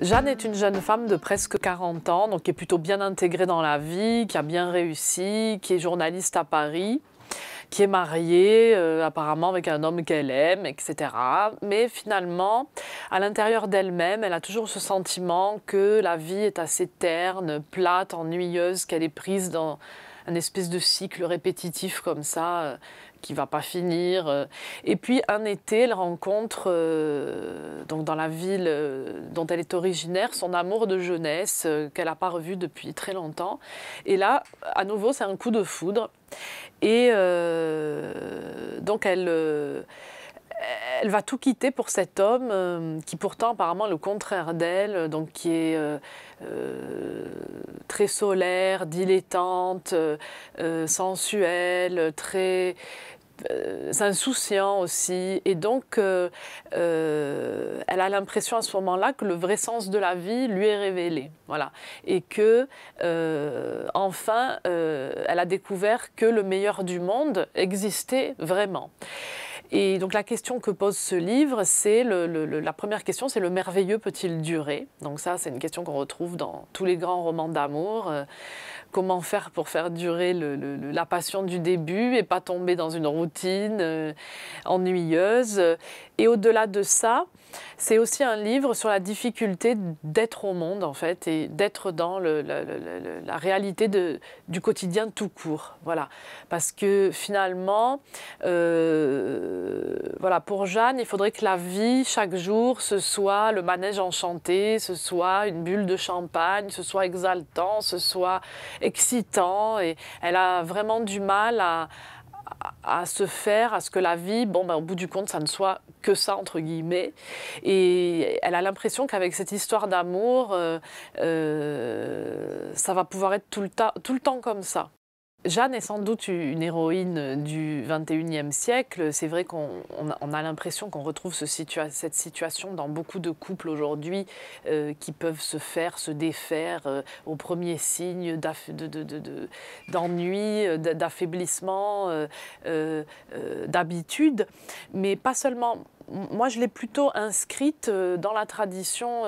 Jeanne est une jeune femme de presque 40 ans, donc qui est plutôt bien intégrée dans la vie, qui a bien réussi, qui est journaliste à Paris, qui est mariée euh, apparemment avec un homme qu'elle aime, etc. Mais finalement, à l'intérieur d'elle-même, elle a toujours ce sentiment que la vie est assez terne, plate, ennuyeuse, qu'elle est prise dans un espèce de cycle répétitif comme ça euh, qui va pas finir. Euh. Et puis un été, elle rencontre euh, donc dans la ville dont elle est originaire son amour de jeunesse qu'elle n'a pas revu depuis très longtemps. Et là, à nouveau, c'est un coup de foudre. Et donc elle elle va tout quitter pour cet homme euh, qui pourtant apparemment le contraire d'elle, euh, donc qui est euh, très solaire, dilettante, sensuelle, très insouciant aussi. Et donc, elle a l'impression à ce moment-là que le vrai sens de la vie lui est révélé. Voilà. Et que, enfin, elle a découvert que le meilleur du monde existait vraiment. Et donc la question que pose ce livre, c'est le, la première question, c'est le merveilleux peut-il durer Donc ça, c'est une question qu'on retrouve dans tous les grands romans d'amour. Euh, comment faire pour faire durer la passion du début et pas tomber dans une routine euh, ennuyeuse Et au-delà de ça, c'est aussi un livre sur la difficulté d'être au monde, en fait, et d'être dans la réalité du quotidien tout court. Voilà. Parce que finalement, euh, voilà, pour Jeanne, il faudrait que la vie, chaque jour, ce soit le manège enchanté, ce soit une bulle de champagne, ce soit exaltant, ce soit excitant. Et elle a vraiment du mal à, à se faire, à ce que la vie, bon, ben, au bout du compte, ça ne soit que ça, entre guillemets. Et elle a l'impression qu'avec cette histoire d'amour, euh, euh, ça va pouvoir être tout le, tout le temps comme ça. Jeanne est sans doute une héroïne euh, du 21e siècle. C'est vrai qu'on a l'impression qu'on retrouve cette situation dans beaucoup de couples aujourd'hui euh, qui peuvent se faire, se défaire euh, au premier signe d'ennui, d'affaiblissement, d'habitude. Mais pas seulement. Moi, je l'ai plutôt inscrite dans la tradition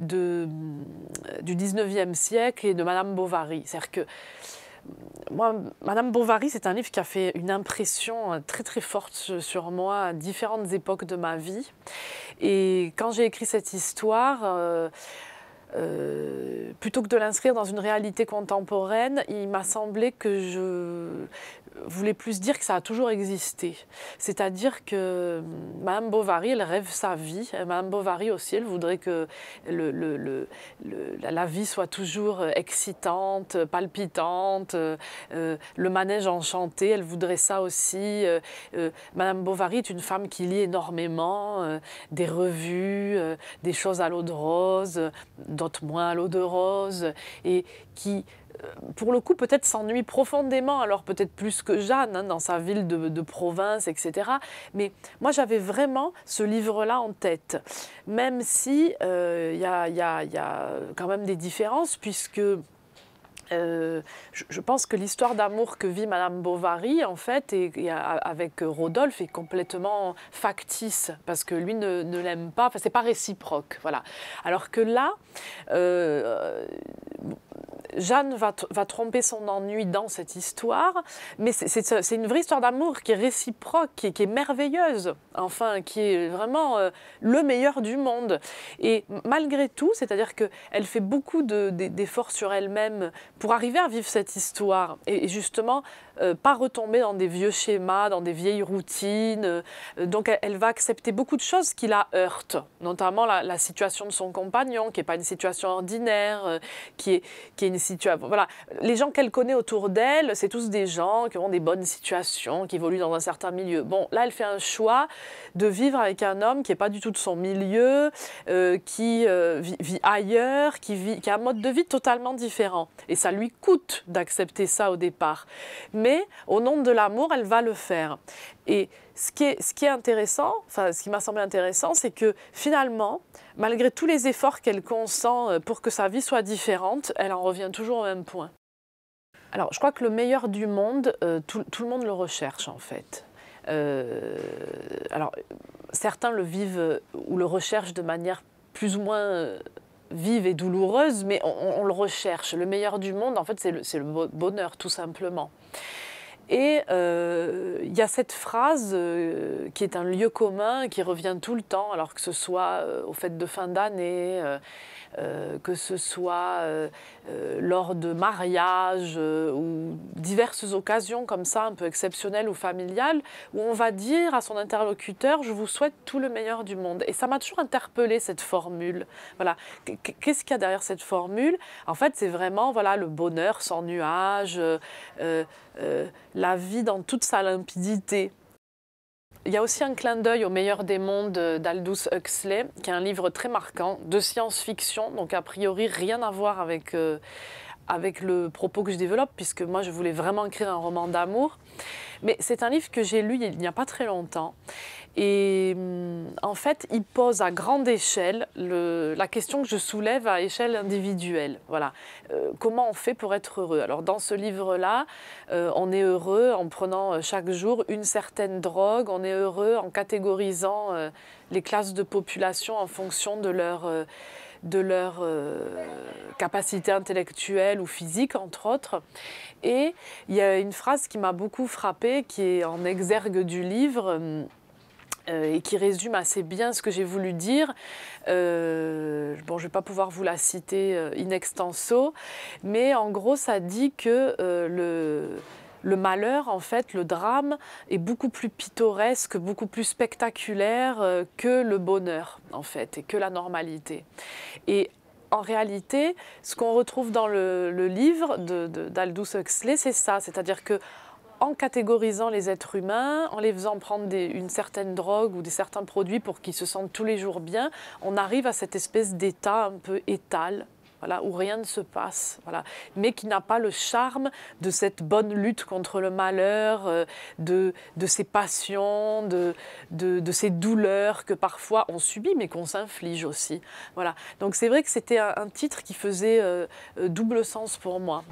du 19e siècle et de Madame Bovary. C'est-à-dire que Madame Bovary, c'est un livre qui a fait une impression euh, très très forte sur moi à différentes époques de ma vie. Et quand j'ai écrit cette histoire, euh, euh, plutôt que de l'inscrire dans une réalité contemporaine, il m'a semblé que je, voulait plus dire que ça a toujours existé. C'est-à-dire que Madame Bovary, elle rêve sa vie. Et Madame Bovary aussi, elle voudrait que la vie soit toujours euh, excitante, palpitante, euh, euh, le manège enchanté, elle voudrait ça aussi. Madame Bovary est une femme qui lit énormément des revues, des choses à l'eau de rose, d'autres moins à l'eau de rose, et qui euh, pour le coup, peut-être s'ennuie profondément, alors peut-être plus que Jeanne, hein, dans sa ville de, province, etc. Mais moi, j'avais vraiment ce livre-là en tête, même si il euh, y, a, quand même des différences, puisque euh, je, pense que l'histoire d'amour que vit Madame Bovary, en fait, et, avec Rodolphe, est complètement factice, parce que lui ne, l'aime pas, enfin, c'est pas réciproque, voilà. Alors que là, Jeanne va, tromper son ennui dans cette histoire, mais c'est une vraie histoire d'amour qui est réciproque, qui est, merveilleuse, enfin, qui est vraiment euh, le meilleur du monde. Et malgré tout, c'est-à-dire qu'elle fait beaucoup d'efforts sur elle-même pour arriver à vivre cette histoire et, justement euh, pas retomber dans des vieux schémas, dans des vieilles routines. Euh, donc elle, va accepter beaucoup de choses qui la heurtent, notamment la, situation de son compagnon, qui n'est pas une situation ordinaire, qui, est, qui est une voilà, les gens qu'elle connaît autour d'elle, c'est tous des gens qui ont des bonnes situations, qui évoluent dans un certain milieu. Bon, là, elle fait un choix de vivre avec un homme qui n'est pas du tout de son milieu, euh, qui euh, vit, ailleurs, qui, qui a un mode de vie totalement différent. Et ça lui coûte d'accepter ça au départ. Mais au nom de l'amour, elle va le faire. Et ce qui est, intéressant, enfin, ce qui m'a semblé intéressant, c'est que finalement, malgré tous les efforts qu'elle consent euh, pour que sa vie soit différente, elle en revient toujours au même point. Alors, je crois que le meilleur du monde, euh, tout, le monde le recherche en fait. Euh, alors, certains le vivent ou le recherchent de manière plus ou moins vive et douloureuse, mais on, le recherche. Le meilleur du monde, en fait, c'est le bonheur, tout simplement. Et euh, il y a cette phrase euh, qui est un lieu commun, qui revient tout le temps, alors que ce soit euh, aux fêtes de fin d'année euh, que ce soit euh, euh, lors de mariages ou diverses occasions comme ça, un peu exceptionnelles ou familiales, où on va dire à son interlocuteur, je vous souhaite tout le meilleur du monde. Et ça m'a toujours interpellé cette formule. Voilà, qu'est-ce qu'il y a derrière cette formule En fait, c'est vraiment voilà le bonheur sans nuages, la vie dans toute sa limpidité. Il y a aussi un clin d'œil au meilleur des mondes d'Aldous Huxley, qui est un livre très marquant de science-fiction, donc a priori rien à voir avec, euh, avec le propos que je développe, puisque moi je voulais vraiment écrire un roman d'amour. Mais c'est un livre que j'ai lu il n'y a pas très longtemps et mm, en fait, il pose à grande échelle la question que je soulève à échelle individuelle. Voilà. Euh, comment on fait pour être heureux Alors, dans ce livre-là, euh, on est heureux en prenant euh, chaque jour une certaine drogue on est heureux en catégorisant les classes de population en fonction de leur de leur capacité intellectuelle ou physique, entre autres. Et il y a une phrase qui m'a beaucoup frappée, qui est en exergue du livre. Euh, et qui résume assez bien ce que j'ai voulu dire. Euh, bon, je ne vais pas pouvoir vous la citer euh, in extenso, mais en gros, ça dit que le malheur, en fait, le drame est beaucoup plus pittoresque, beaucoup plus spectaculaire que le bonheur, en fait, et que la normalité. Et en réalité, ce qu'on retrouve dans le, le livre d'Aldous Huxley, c'est ça, c'est-à-dire que en catégorisant les êtres humains, en les faisant prendre une certaine drogue ou des certains produits pour qu'ils se sentent tous les jours bien, on arrive à cette espèce d'état un peu étal, voilà, où rien ne se passe, voilà, mais qui n'a pas le charme de cette bonne lutte contre le malheur, euh, de, de ces passions, de, de, ces douleurs que parfois on subit mais qu'on s'inflige aussi. Voilà. Donc c'est vrai que c'était un, titre qui faisait euh, euh, double sens pour moi.